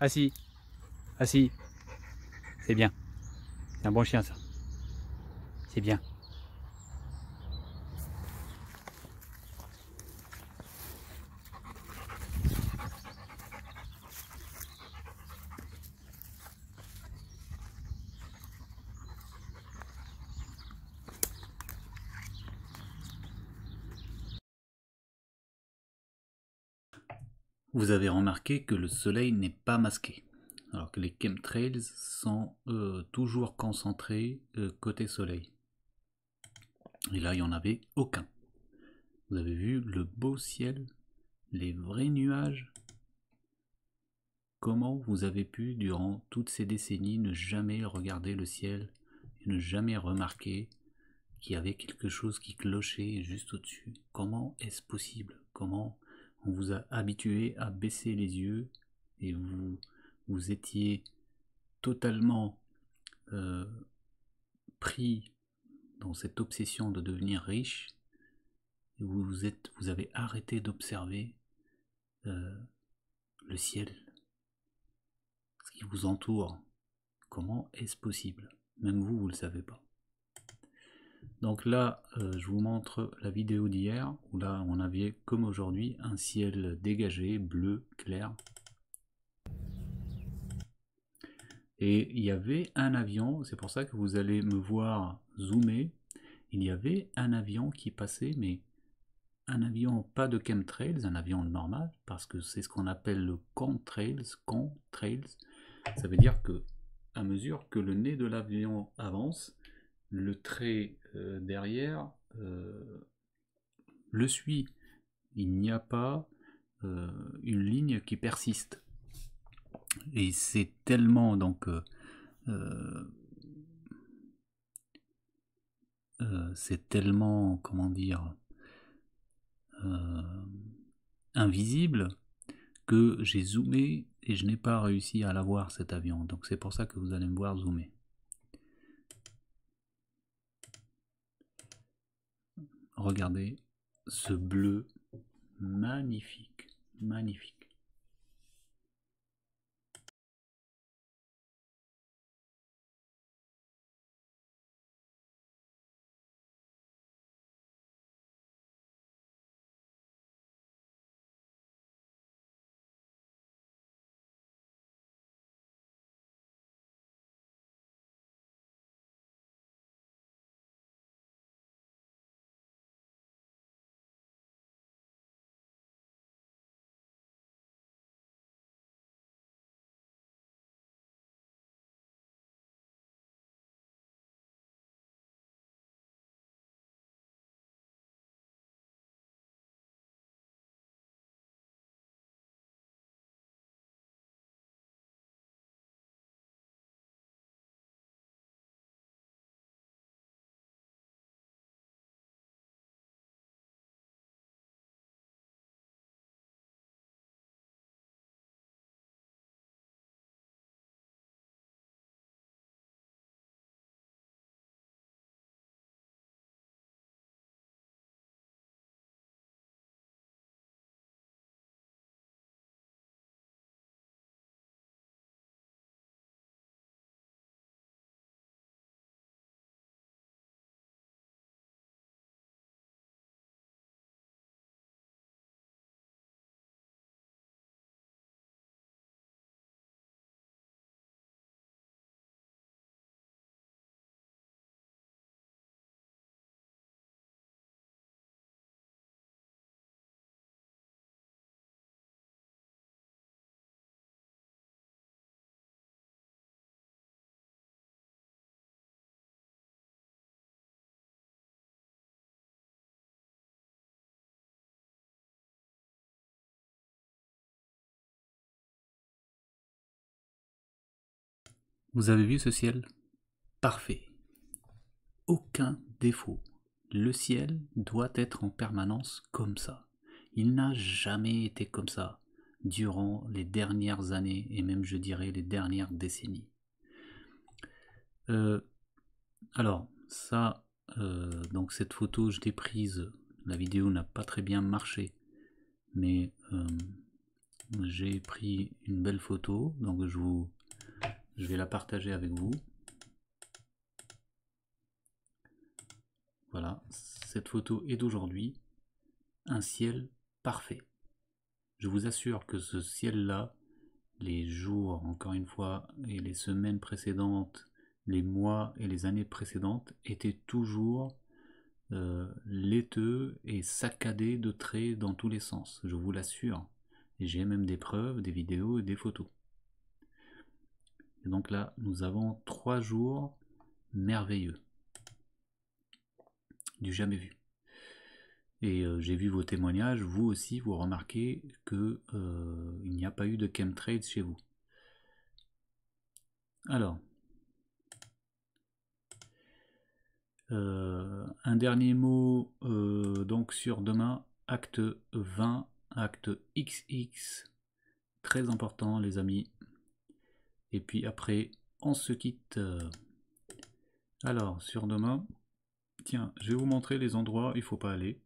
[SPEAKER 1] Assis. Assis. C'est bien. C'est un bon chien ça. C'est bien. vous avez remarqué que le soleil n'est pas masqué, alors que les chemtrails sont euh, toujours concentrés euh, côté soleil. Et là, il n'y en avait aucun. Vous avez vu le beau ciel, les vrais nuages. Comment vous avez pu, durant toutes ces décennies, ne jamais regarder le ciel et ne jamais remarquer qu'il y avait quelque chose qui clochait juste au-dessus Comment est-ce possible Comment on vous a habitué à baisser les yeux et vous, étiez totalement euh, pris dans cette obsession de devenir riche, et vous, vous, êtes, vous avez arrêté d'observer euh, le ciel, ce qui vous entoure. Comment est-ce possible Même vous, vous ne le savez pas. Donc là, euh, je vous montre la vidéo d'hier, où là, on avait, comme aujourd'hui, un ciel dégagé, bleu, clair. Et il y avait un avion, c'est pour ça que vous allez me voir zoomer. Il y avait un avion qui passait, mais un avion pas de chemtrails, un avion normal, parce que c'est ce qu'on appelle le contrails, contrails. Ça veut dire que à mesure que le nez de l'avion avance, le trait euh, derrière euh, le suit. Il n'y a pas euh, une ligne qui persiste. Et c'est tellement donc c'est tellement comment dire invisible que j'ai zoomé et je n'ai pas réussi à la voir cet avion. Donc c'est pour ça que vous allez me voir zoomer. Regardez ce bleu magnifique, magnifique. Vous avez vu ce ciel Parfait. Aucun défaut. Le ciel doit être en permanence comme ça. Il n'a jamais été comme ça durant les dernières années et même je dirais les dernières décennies. Euh, alors ça, euh, donc cette photo je l'ai prise, la vidéo n'a pas très bien marché, mais euh, j'ai pris une belle photo, donc je vous je vais la partager avec vous. Voilà, cette photo est d'aujourd'hui. Un ciel parfait. Je vous assure que ce ciel-là, les jours, encore une fois, et les semaines précédentes, les mois et les années précédentes étaient toujours euh, laiteux et saccadés de traits dans tous les sens, je vous l'assure. j'ai même des preuves, des vidéos et des photos donc là, nous avons trois jours merveilleux. Du jamais vu. Et euh, j'ai vu vos témoignages, vous aussi, vous remarquez que euh, il n'y a pas eu de chemtrade chez vous. Alors, euh, un dernier mot donc sur demain, acte 20, acte XX, très important les amis. Et puis après, on se quitte. Euh. Alors, sur demain, tiens, je vais vous montrer les endroits où il faut pas aller.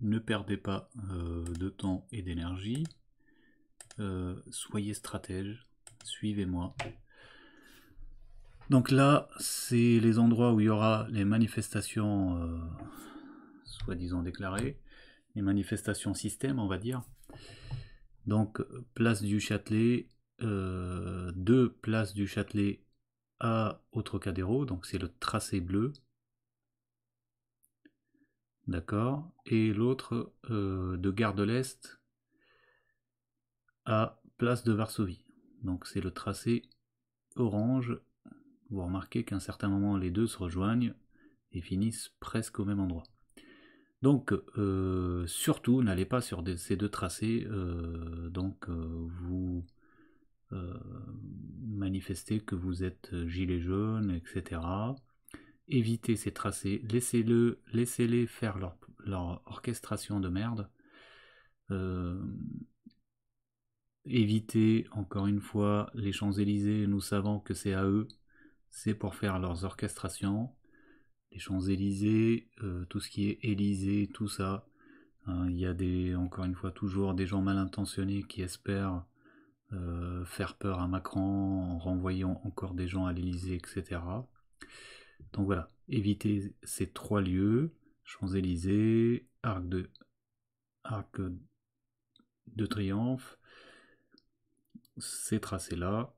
[SPEAKER 1] Ne perdez pas euh, de temps et d'énergie. Euh, soyez stratège. Suivez-moi. Donc là, c'est les endroits où il y aura les manifestations soi-disant déclarées, les manifestations système, on va dire. Donc, place du Châtelet, euh, place du Châtelet à Autrocadéro, donc c'est le tracé bleu. D'accord Et l'autre euh, de Gare de l'Est à place de Varsovie. Donc c'est le tracé orange. Vous remarquez qu'à un certain moment, les deux se rejoignent et finissent presque au même endroit. Donc euh, surtout n'allez pas sur ces deux tracés, euh, donc euh, vous manifestez que vous êtes gilet jaune, etc. Évitez ces tracés, laissez-le, laissez-les faire leur, orchestration de merde. évitez encore une fois les Champs-Élysées, nous savons que c'est à eux, c'est pour faire leurs orchestrations les Champs-Élysées, euh, tout ce qui est Élysée, tout ça. Euh, il y a des, encore une fois, toujours des gens mal intentionnés qui espèrent euh, faire peur à Macron en renvoyant encore des gens à l'Élysée, etc. Donc voilà, évitez ces trois lieux Champs-Élysées, Arc de, Arc de Triomphe, ces tracés-là.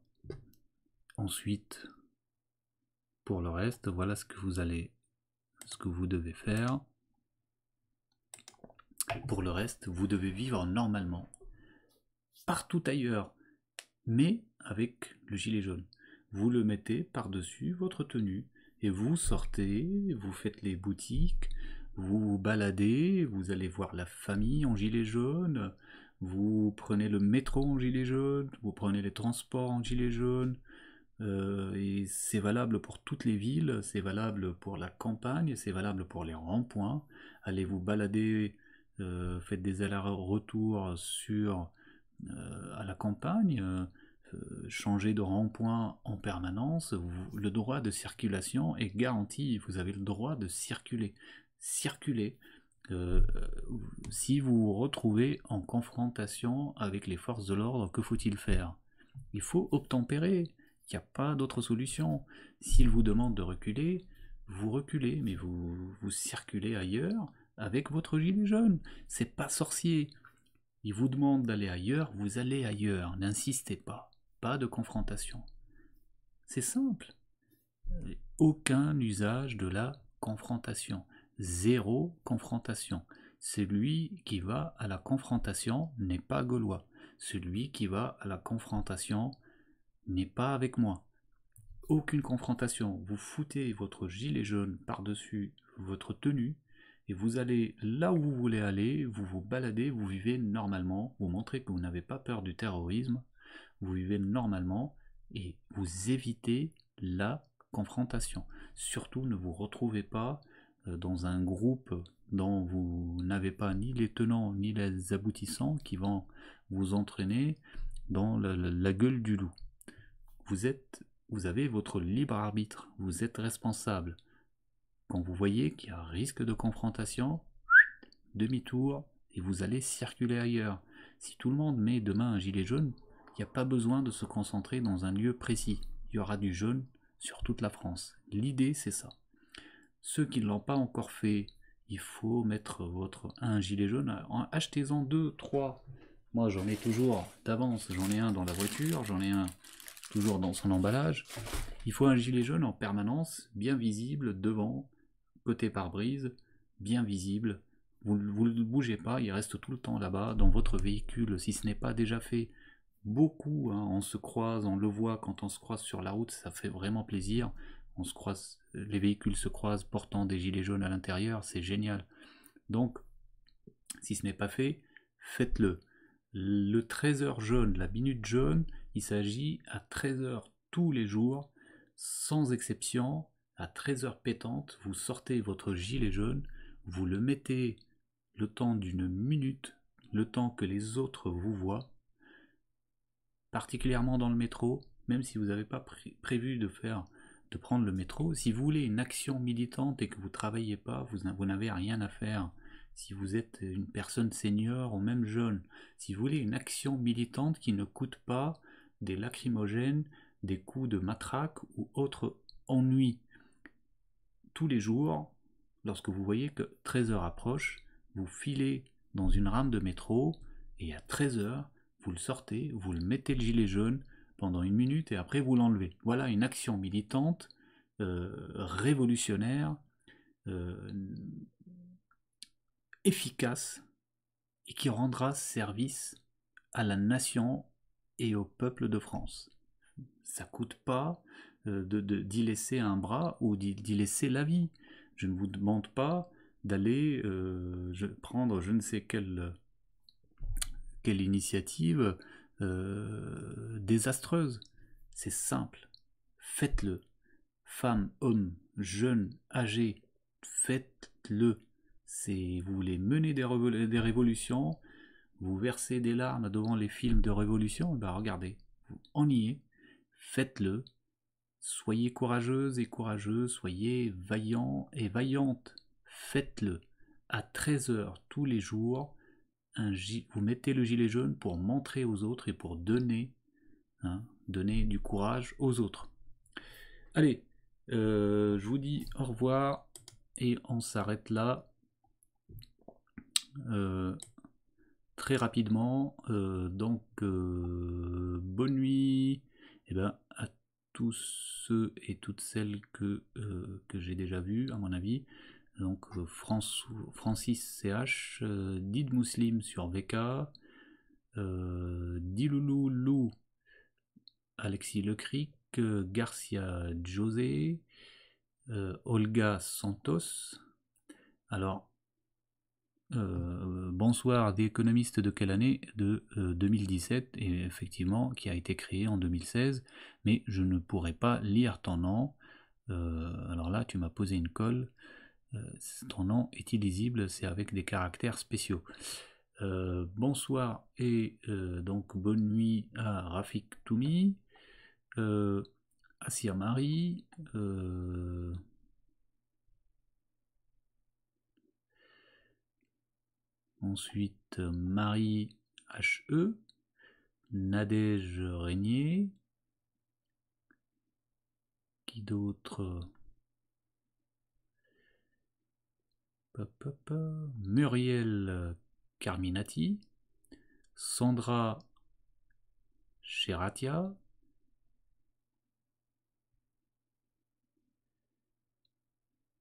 [SPEAKER 1] Ensuite, pour le reste, voilà ce que vous allez ce que vous devez faire. Pour le reste, vous devez vivre normalement, partout ailleurs, mais avec le gilet jaune. Vous le mettez par-dessus votre tenue et vous sortez, vous faites les boutiques, vous baladez, vous allez voir la famille en gilet jaune, vous prenez le métro en gilet jaune, vous prenez les transports en gilet jaune, euh, et c'est valable pour toutes les villes, c'est valable pour la campagne, c'est valable pour les ronds-points. Allez vous balader, euh, faites des allers-retours sur euh, à la campagne, changez de rond-point en permanence. le droit de circulation est garanti. Vous avez le droit de circuler, circuler. si vous vous retrouvez en confrontation avec les forces de l'ordre, que faut-il faire Il faut obtempérer il n'y a pas d'autre solution. S'il vous demande de reculer, vous reculez, mais vous, vous circulez ailleurs avec votre gilet jaune. C'est pas sorcier. Il vous demande d'aller ailleurs, vous allez ailleurs. N'insistez pas. Pas de confrontation. C'est simple. Aucun usage de la confrontation. Zéro confrontation. Celui qui va à la confrontation n'est pas gaulois. Celui qui va à la confrontation n'est pas avec moi. Aucune confrontation. Vous foutez votre gilet jaune par-dessus votre tenue et vous allez là où vous voulez aller, vous vous baladez, vous vivez normalement, vous montrez que vous n'avez pas peur du terrorisme, vous vivez normalement et vous évitez la confrontation. Surtout ne vous retrouvez pas euh, dans un groupe dont vous n'avez pas ni les tenants ni les aboutissants qui vont vous entraîner dans la, la gueule du loup vous êtes, vous avez votre libre arbitre, vous êtes responsable. Quand vous voyez qu'il y a un risque de confrontation, demi-tour et vous allez circuler ailleurs. Si tout le monde met demain un gilet jaune, il n'y a pas besoin de se concentrer dans un lieu précis. Il y aura du jaune sur toute la France. L'idée, c'est ça. Ceux qui ne l'ont pas encore fait, il faut mettre votre un gilet jaune. Achetez-en deux, trois. Moi, j'en ai toujours d'avance. J'en ai un dans la voiture, j'en ai un dans son emballage. Il faut un gilet jaune en permanence, bien visible, devant, côté par brise bien visible. Vous ne bougez pas, il reste tout le temps là-bas, dans votre véhicule, si ce n'est pas déjà fait. Beaucoup, hein, on se croise, on le voit quand on se croise sur la route, ça fait vraiment plaisir. On se croise, les véhicules se croisent portant des gilets jaunes à l'intérieur, c'est génial. Donc, si ce n'est pas fait, faites-le. Le 13h jaune, la minute jaune, il s'agit à 13h tous les jours, sans exception, à 13h pétante, vous sortez votre gilet jaune, vous le mettez le temps d'une minute, le temps que les autres vous voient, particulièrement dans le métro, même si vous n'avez pas prévu de faire de prendre le métro, si vous voulez une action militante et que vous ne travaillez pas, vous n'avez rien à faire, si vous êtes une personne senior ou même jeune, si vous voulez une action militante qui ne coûte pas, des lacrymogènes, des coups de matraque ou autres ennuis. Tous les jours, lorsque vous voyez que 13 heures approche, vous filez dans une rame de métro et à 13 heures, vous le sortez, vous le mettez le gilet jaune pendant une minute et après vous l'enlevez. Voilà une action militante, euh, révolutionnaire, euh, efficace et qui rendra service à la nation et au peuple de France. Ça coûte pas euh, d'y laisser un bras ou d'y laisser la vie. Je ne vous demande pas d'aller euh, prendre je ne sais quelle, quelle initiative euh, désastreuse. C'est simple. Faites-le. Femmes, hommes, jeunes, âgés, faites-le. Vous voulez mener des, révolutions, vous versez des larmes devant les films de révolution eh ben Regardez, vous en y est, faites-le. Soyez courageuse et courageux, soyez vaillant et vaillante, faites-le. À 13h tous les jours, un vous mettez le gilet jaune pour montrer aux autres et pour donner, hein, donner du courage aux autres. Allez, euh, je vous dis au revoir et on s'arrête là. Euh, très rapidement. Euh, donc, euh, bonne nuit et eh ben, à tous ceux et toutes celles que, euh, que j'ai déjà vu à mon avis. Donc, France, Francis CH, Did Muslim sur VK, Diloulou Lou, Alexis Lecric, Garcia José, Olga Santos. Alors, euh, bonsoir des économistes de quelle année De 2017, euh, et effectivement, qui a été créé en 2016, mais je ne pourrais pas lire ton nom. Euh, alors là, tu m'as posé une colle. ton nom est illisible, c'est avec des caractères spéciaux. bonsoir et donc bonne nuit à Rafik Toumi, à Sir Marie. Ensuite, Marie H.E. Nadège Régnier. Qui d'autre Muriel Carminati. Sandra Cheratia.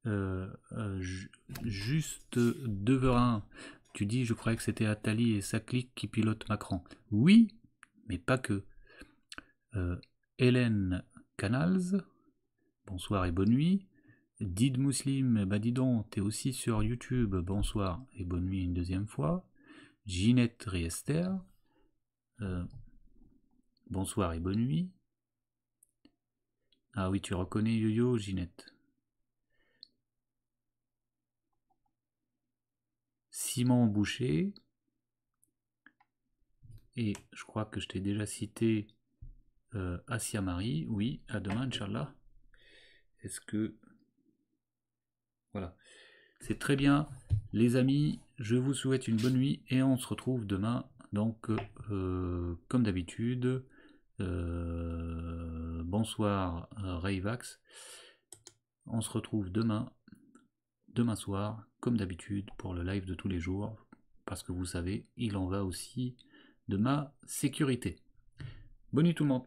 [SPEAKER 1] Euh, euh, juste Deverin tu dis, je croyais que c'était Attali et sa clique qui pilotent Macron. Oui, mais pas que. Euh, Hélène Canals, bonsoir et bonne nuit. Did Muslim, bah dis donc, t'es aussi sur YouTube, bonsoir et bonne nuit une deuxième fois. Ginette Riester, euh, bonsoir et bonne nuit. Ah oui, tu reconnais YoYo, -Yo, Ginette. ciment Et je crois que je t'ai déjà cité euh, Marie. Oui, à demain, Inch'Allah. Est-ce que. Voilà. C'est très bien, les amis. Je vous souhaite une bonne nuit et on se retrouve demain. Donc, euh, comme d'habitude, euh, bonsoir euh, Rayvax. On se retrouve demain, demain soir, comme d'habitude pour le live de tous les jours, parce que vous savez, il en va aussi de ma sécurité. Bonne nuit tout le monde